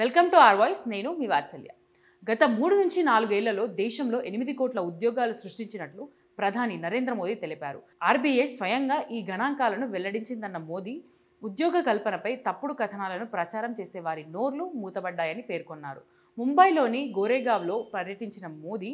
welcome to are voice నేను మీ వాత్సల్య గత మూడు నుంచి నాలుగేళ్లలో దేశంలో ఎనిమిది కోట్ల ఉద్యోగాలు సృష్టించినట్లు ప్రధాని నరేంద్ర మోదీ తెలిపారు ఆర్బీఐ స్వయంగా ఈ గణాంకాలను వెల్లడించిందన్న మోదీ ఉద్యోగ కల్పనపై తప్పుడు కథనాలను ప్రచారం చేసే వారి నోర్లు మూతబడ్డాయని పేర్కొన్నారు ముంబైలోని గోరేగావ్లో పర్యటించిన మోదీ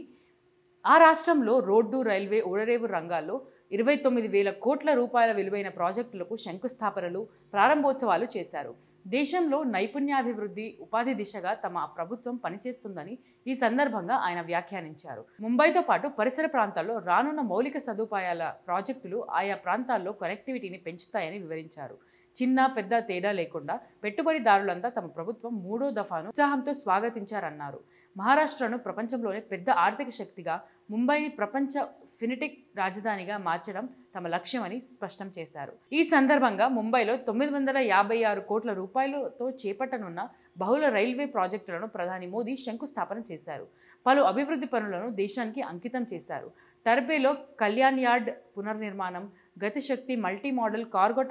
ఆ రాష్ట్రంలో రోడ్డు రైల్వే ఓడరేవు రంగాల్లో ఇరవై తొమ్మిది వేల కోట్ల రూపాయల విలువైన ప్రాజెక్టులకు శంకుస్థాపనలు ప్రారంభోత్సవాలు చేశారు దేశంలో నైపుణ్యాభివృద్ధి ఉపాధి దిశగా తమ ప్రభుత్వం పనిచేస్తుందని ఈ సందర్భంగా ఆయన వ్యాఖ్యానించారు ముంబైతో పాటు పరిసర ప్రాంతాల్లో రానున్న మౌలిక సదుపాయాల ప్రాజెక్టులు ఆయా ప్రాంతాల్లో కనెక్టివిటీని పెంచుతాయని వివరించారు చిన్న పెద్ద తేడా లేకుండా పెట్టుబడిదారులంతా తమ ప్రభుత్వం మూడో దఫాను ఉత్సాహంతో స్వాగతించారన్నారు మహారాష్ట్రను ప్రపంచంలోనే పెద్ద ఆర్థిక శక్తిగా ముంబైని ప్రపంచ ఫినిటిక్ రాజధానిగా మార్చడం తమ లక్ష్యమని స్పష్టం చేశారు ఈ సందర్భంగా ముంబైలో తొమ్మిది వందల యాభై ఆరు కోట్ల రూపాయలతో చేపట్టనున్న బహుళ రైల్వే ప్రాజెక్టులను ప్రధాని మోదీ శంకుస్థాపన చేశారు పలు అభివృద్ధి పనులను దేశానికి అంకితం చేశారు టర్బేలో కళ్యాణ్ యార్డ్ పునర్నిర్మాణం గతిశక్తి మల్టీ మోడల్ కార్గో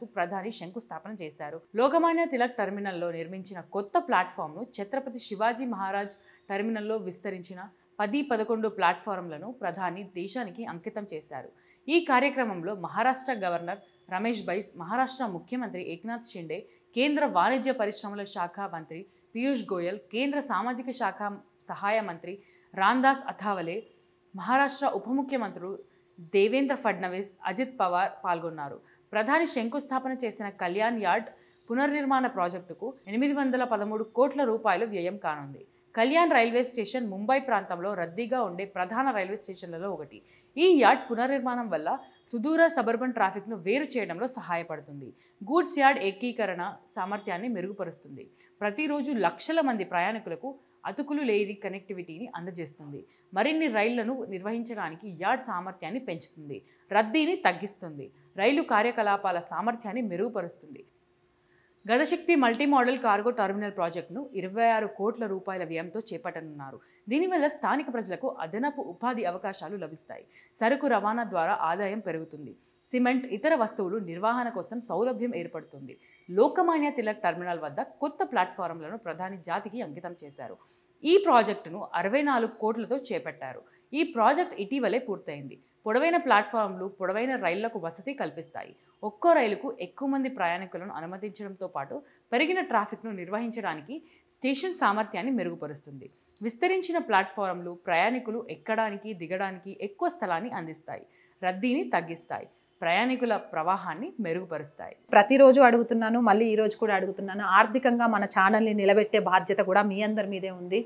కు ప్రధాని శంకుస్థాపన చేశారు లోకమాన్య తిలక్ టెర్మినల్లో నిర్మించిన కొత్త ప్లాట్ఫామ్ను ఛత్రపతి శివాజీ మహారాజ్ టెర్మినల్లో విస్తరించిన పది పదకొండు ప్లాట్ఫారంలను ప్రధాని దేశానికి అంకితం చేశారు ఈ కార్యక్రమంలో మహారాష్ట్ర గవర్నర్ రమేష్ బైస్ మహారాష్ట్ర ముఖ్యమంత్రి ఏక్నాథ్ షిండే కేంద్ర వాణిజ్య పరిశ్రమల శాఖ మంత్రి పీయూష్ గోయల్ కేంద్ర సామాజిక శాఖ సహాయ మంత్రి రాందాస్ అథావలే మహారాష్ట్ర ఉప ముఖ్యమంత్రులు దేవేంద్ర ఫడ్నవీస్ అజిత్ పవార్ పాల్గొన్నారు ప్రధాని శంకుస్థాపన చేసిన కళ్యాణ్ యార్డ్ పునర్నిర్మాణ ప్రాజెక్టుకు ఎనిమిది వందల పదమూడు కోట్ల రూపాయలు వ్యయం కానుంది కళ్యాణ్ రైల్వే స్టేషన్ ముంబై ప్రాంతంలో రద్దీగా ఉండే ప్రధాన రైల్వే స్టేషన్లలో ఒకటి ఈ యార్డ్ పునర్నిర్మాణం వల్ల సుదూర సబర్బన్ ట్రాఫిక్ను వేరు చేయడంలో సహాయపడుతుంది గూడ్స్ యార్డ్ ఏకీకరణ సామర్థ్యాన్ని మెరుగుపరుస్తుంది ప్రతిరోజు లక్షల మంది ప్రయాణికులకు అతుకులు లేని కనెక్టివిటీని అందజేస్తుంది మరిన్ని రైళ్లను నిర్వహించడానికి యార్డ్ సామర్థ్యాన్ని పెంచుతుంది రద్దీని తగ్గిస్తుంది రైలు కార్యకలాపాల సామర్థ్యాన్ని మెరుగుపరుస్తుంది Gati Shakti multi modal cargo terminal ప్రాజెక్టును ఇరవై ఆరు కోట్ల రూపాయల వ్యయంతో చేపట్టనున్నారు దీనివల్ల స్థానిక ప్రజలకు అదనపు ఉపాధి అవకాశాలు లభిస్తాయి సరుకు రవాణా ద్వారా ఆదాయం పెరుగుతుంది సిమెంట్ ఇతర వస్తువులు నిర్వహణ కోసం సౌలభ్యం ఏర్పడుతుంది లోకమాన్య తిలక్ టర్మినల్ వద్ద కొత్త ప్లాట్ఫారంలను ప్రధాని జాతికి అంకితం చేశారు ఈ ప్రాజెక్టును అరవై నాలుగు కోట్లతో చేపట్టారు ఈ ప్రాజెక్ట్ ఇటీవలే పూర్తయింది పొడవైన ప్లాట్ఫామ్లు పొడవైన రైళ్లకు వసతి కల్పిస్తాయి ఒక్కో రైలుకు ఎక్కువ మంది ప్రయాణికులను అనుమతించడంతో పాటు పెరిగిన ట్రాఫిక్ను నిర్వహించడానికి స్టేషన్ సామర్థ్యాన్ని మెరుగుపరుస్తుంది విస్తరించిన ప్లాట్ఫారంలు ప్రయాణికులు ఎక్కడానికి దిగడానికి ఎక్కువ స్థలాన్ని అందిస్తాయి రద్దీని తగ్గిస్తాయి ప్రయాణికుల ప్రవాహాన్ని మెరుగుపరుస్తాయి ప్రతిరోజు అడుగుతున్నాను మళ్ళీ ఈరోజు కూడా అడుగుతున్నాను ఆర్థికంగా మన ఛానల్ని నిలబెట్టే బాధ్యత కూడా మీ అందరి మీదే ఉంది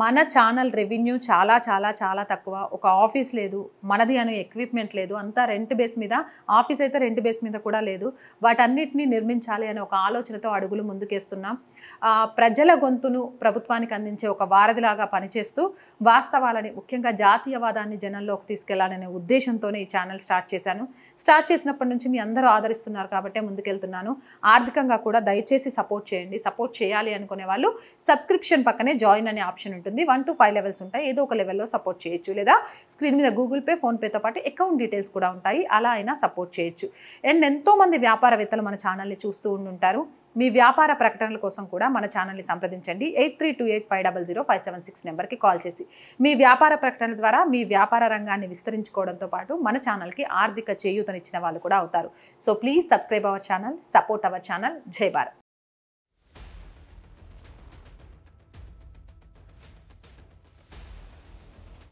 మన ఛానల్ రెవెన్యూ చాలా చాలా చాలా తక్కువ ఒక ఆఫీస్ లేదు మనది అనే ఎక్విప్మెంట్ లేదు అంతా రెంట్ బేస్ మీద ఆఫీస్ అయితే రెంట్ బేస్ మీద కూడా లేదు వాటన్నిటినీ నిర్మించాలి అనే ఒక ఆలోచనతో అడుగులు ముందుకేస్తున్నాం ప్రజల గొంతును ప్రభుత్వానికి అందించే ఒక వారధిలాగా పనిచేస్తూ వాస్తవాలని ముఖ్యంగా జాతీయవాదాన్ని జనంలోకి తీసుకెళ్లాలనే ఉద్దేశంతోనే ఈ ఛానల్ స్టార్ట్ చేశాను స్టార్ట్ చేసినప్పటి నుంచి మీ అందరూ ఆదరిస్తున్నారు కాబట్టే ముందుకెళ్తున్నాను ఆర్థికంగా కూడా దయచేసి సపోర్ట్ చేయండి సపోర్ట్ చేయాలి అనుకునే వాళ్ళు సబ్స్క్రిప్షన్ పక్కనే జాయిన్ అనే ఆప్షన్ ఉంటుంది వన్ టు ఫైవ్ లెవెల్స్ ఉంటాయి ఏదో ఒక లెవెల్లో సపోర్ట్ చేయొచ్చు లేదా స్క్రీన్ మీద గూగుల్ పే ఫోన్పేతో పాటు అకౌంట్ డీటెయిల్స్ కూడా ఉంటాయి అలా అయినా సపోర్ట్ చేయొచ్చు అండ్ ఎంతోమంది వ్యాపారవేత్తలు మన ఛానల్ని చూస్తూ ఉండుంటారు మీ వ్యాపార ప్రకటనల కోసం కూడా మన ఛానల్ని సంప్రదించండి eight three two eight five double zero five seven six నెంబర్కి కాల్ చేసి మీ వ్యాపార ప్రకటన ద్వారా మీ వ్యాపార రంగాన్ని విస్తరించుకోవడంతో పాటు మన ఛానల్కి ఆర్థిక చేయూతనిచ్చిన వాళ్ళు కూడా అవుతారు so please subscribe our channel support our channel Jai Bharat